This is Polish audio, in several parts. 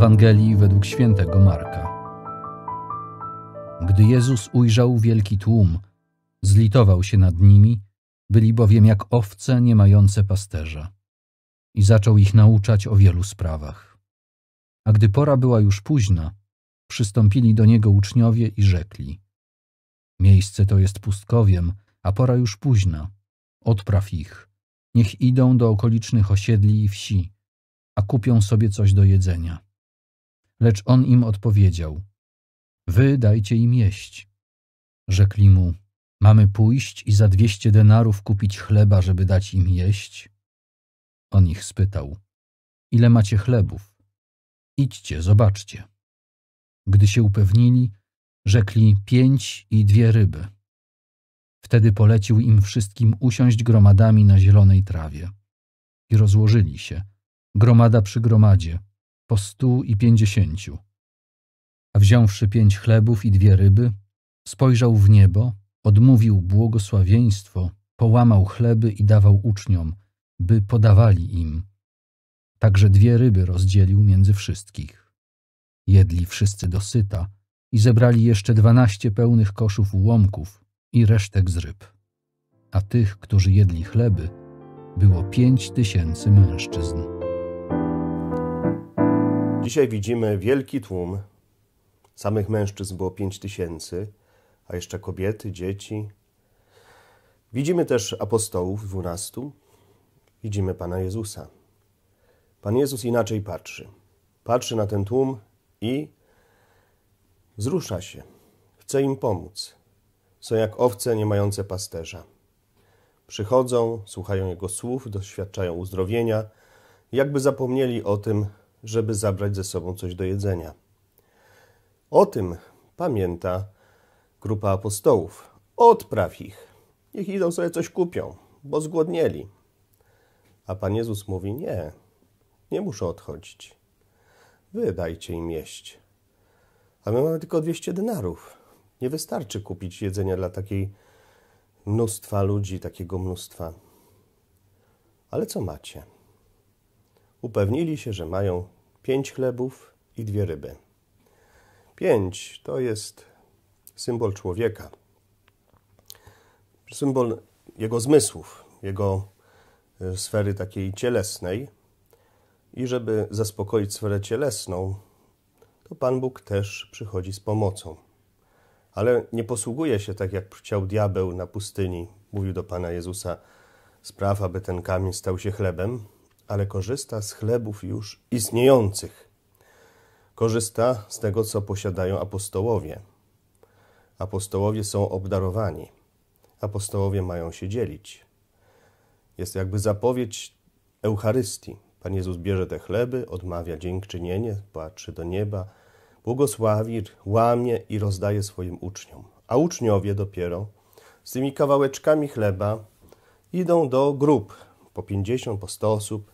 Ewangelii według świętego Marka. Gdy Jezus ujrzał wielki tłum, zlitował się nad nimi, byli bowiem jak owce nie mające pasterza, i zaczął ich nauczać o wielu sprawach. A gdy pora była już późna, przystąpili do niego uczniowie i rzekli: Miejsce to jest pustkowiem, a pora już późna. Odpraw ich. Niech idą do okolicznych osiedli i wsi, a kupią sobie coś do jedzenia. Lecz on im odpowiedział: Wy dajcie im jeść. Rzekli mu: Mamy pójść i za dwieście denarów kupić chleba, żeby dać im jeść? On ich spytał: Ile macie chlebów? Idźcie, zobaczcie. Gdy się upewnili, rzekli: Pięć i dwie ryby. Wtedy polecił im wszystkim usiąść gromadami na zielonej trawie. I rozłożyli się, gromada przy gromadzie po stu i pięćdziesięciu. A wziąwszy pięć chlebów i dwie ryby, spojrzał w niebo, odmówił błogosławieństwo, połamał chleby i dawał uczniom, by podawali im. Także dwie ryby rozdzielił między wszystkich. Jedli wszyscy dosyta i zebrali jeszcze dwanaście pełnych koszów ułomków i resztek z ryb. A tych, którzy jedli chleby, było pięć tysięcy mężczyzn. Dzisiaj widzimy wielki tłum. Samych mężczyzn było 5 tysięcy, a jeszcze kobiety, dzieci. Widzimy też apostołów, dwunastu. Widzimy Pana Jezusa. Pan Jezus inaczej patrzy. Patrzy na ten tłum i wzrusza się. Chce im pomóc. Są jak owce nie mające pasterza. Przychodzą, słuchają Jego słów, doświadczają uzdrowienia, jakby zapomnieli o tym, żeby zabrać ze sobą coś do jedzenia. O tym pamięta grupa apostołów. Odpraw ich. Niech idą sobie coś kupią, bo zgłodnieli. A Pan Jezus mówi, nie, nie muszę odchodzić. Wy dajcie im jeść. A my mamy tylko 200 denarów. Nie wystarczy kupić jedzenia dla takiej mnóstwa ludzi, takiego mnóstwa. Ale co macie? Upewnili się, że mają pięć chlebów i dwie ryby. Pięć to jest symbol człowieka, symbol jego zmysłów, jego e, sfery takiej cielesnej. I żeby zaspokoić sferę cielesną, to Pan Bóg też przychodzi z pomocą. Ale nie posługuje się tak, jak chciał diabeł na pustyni. Mówił do Pana Jezusa: Spraw, aby ten kamień stał się chlebem ale korzysta z chlebów już istniejących. Korzysta z tego, co posiadają apostołowie. Apostołowie są obdarowani. Apostołowie mają się dzielić. Jest jakby zapowiedź Eucharystii. Pan Jezus bierze te chleby, odmawia dziękczynienie, patrzy do nieba, błogosławi, łamie i rozdaje swoim uczniom. A uczniowie dopiero z tymi kawałeczkami chleba idą do grup po 50, po 100 osób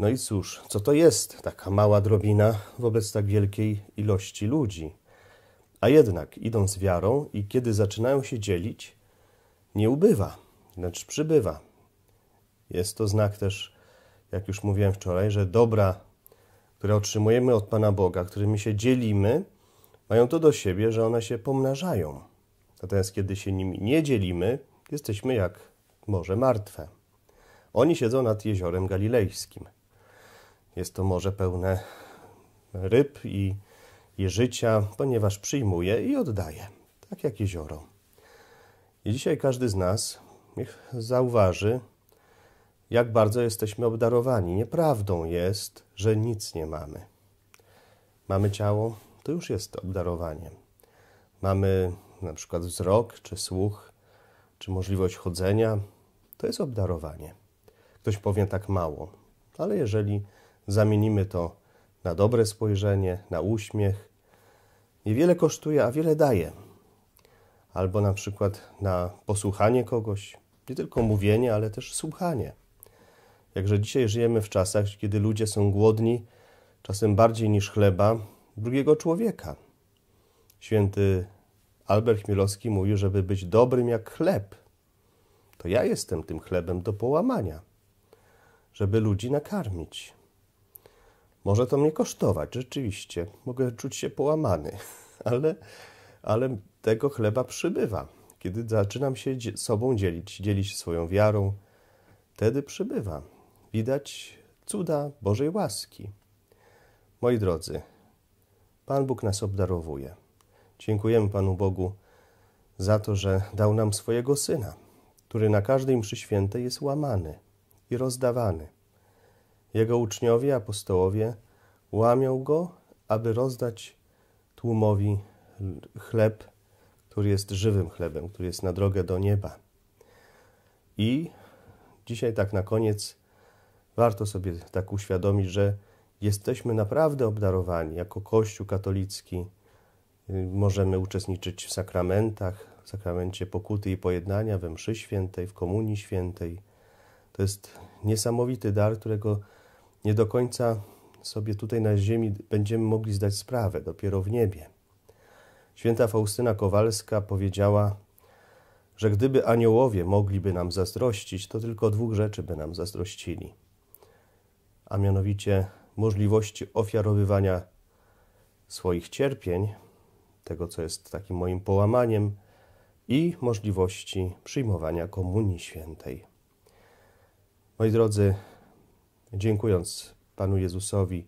no i cóż, co to jest taka mała drobina wobec tak wielkiej ilości ludzi? A jednak, idą z wiarą i kiedy zaczynają się dzielić, nie ubywa, lecz przybywa. Jest to znak też, jak już mówiłem wczoraj, że dobra, które otrzymujemy od Pana Boga, którymi się dzielimy, mają to do siebie, że one się pomnażają. Natomiast kiedy się nimi nie dzielimy, jesteśmy jak morze martwe. Oni siedzą nad jeziorem galilejskim. Jest to morze pełne ryb i jeżycia, ponieważ przyjmuje i oddaje, tak jak jezioro. I dzisiaj każdy z nas niech zauważy, jak bardzo jesteśmy obdarowani. Nieprawdą jest, że nic nie mamy. Mamy ciało, to już jest obdarowanie. Mamy na przykład wzrok, czy słuch, czy możliwość chodzenia, to jest obdarowanie. Ktoś powie tak mało, ale jeżeli Zamienimy to na dobre spojrzenie, na uśmiech. Niewiele kosztuje, a wiele daje. Albo na przykład na posłuchanie kogoś, nie tylko mówienie, ale też słuchanie. Jakże dzisiaj żyjemy w czasach, kiedy ludzie są głodni, czasem bardziej niż chleba, drugiego człowieka. Święty Albert Chmielowski mówił, żeby być dobrym jak chleb. To ja jestem tym chlebem do połamania, żeby ludzi nakarmić. Może to mnie kosztować, rzeczywiście. Mogę czuć się połamany, ale, ale tego chleba przybywa. Kiedy zaczynam się sobą dzielić, dzielić swoją wiarą, wtedy przybywa. Widać cuda Bożej łaski. Moi drodzy, Pan Bóg nas obdarowuje. Dziękujemy Panu Bogu za to, że dał nam swojego Syna, który na każdej mszy świętej jest łamany i rozdawany. Jego uczniowie, apostołowie, łamią go, aby rozdać tłumowi chleb, który jest żywym chlebem, który jest na drogę do nieba. I dzisiaj, tak na koniec, warto sobie tak uświadomić, że jesteśmy naprawdę obdarowani jako Kościół katolicki. Możemy uczestniczyć w sakramentach, w sakramencie pokuty i pojednania, we mszy świętej, w komunii świętej. To jest niesamowity dar, którego nie do końca sobie tutaj na ziemi będziemy mogli zdać sprawę, dopiero w niebie. Święta Faustyna Kowalska powiedziała, że gdyby aniołowie mogliby nam zazdrościć, to tylko dwóch rzeczy by nam zazdrościli, a mianowicie możliwości ofiarowywania swoich cierpień, tego co jest takim moim połamaniem, i możliwości przyjmowania Komunii Świętej. Moi drodzy, dziękując Panu Jezusowi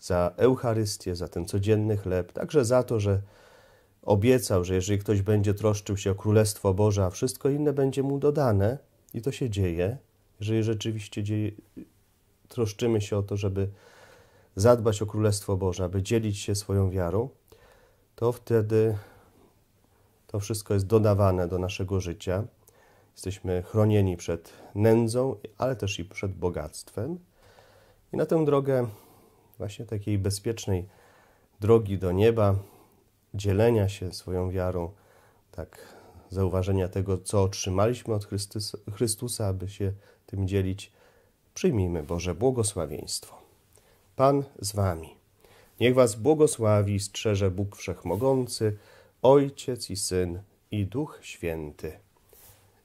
za Eucharystię, za ten codzienny chleb, także za to, że obiecał, że jeżeli ktoś będzie troszczył się o Królestwo Boże, a wszystko inne będzie mu dodane, i to się dzieje, jeżeli rzeczywiście dzieje, troszczymy się o to, żeby zadbać o Królestwo Boże, aby dzielić się swoją wiarą, to wtedy to wszystko jest dodawane do naszego życia. Jesteśmy chronieni przed nędzą, ale też i przed bogactwem. I na tę drogę właśnie takiej bezpiecznej drogi do nieba, dzielenia się swoją wiarą, tak zauważenia tego, co otrzymaliśmy od Chrystusa, aby się tym dzielić, przyjmijmy Boże błogosławieństwo. Pan z Wami. Niech Was błogosławi i strzeże Bóg Wszechmogący, Ojciec i Syn i Duch Święty.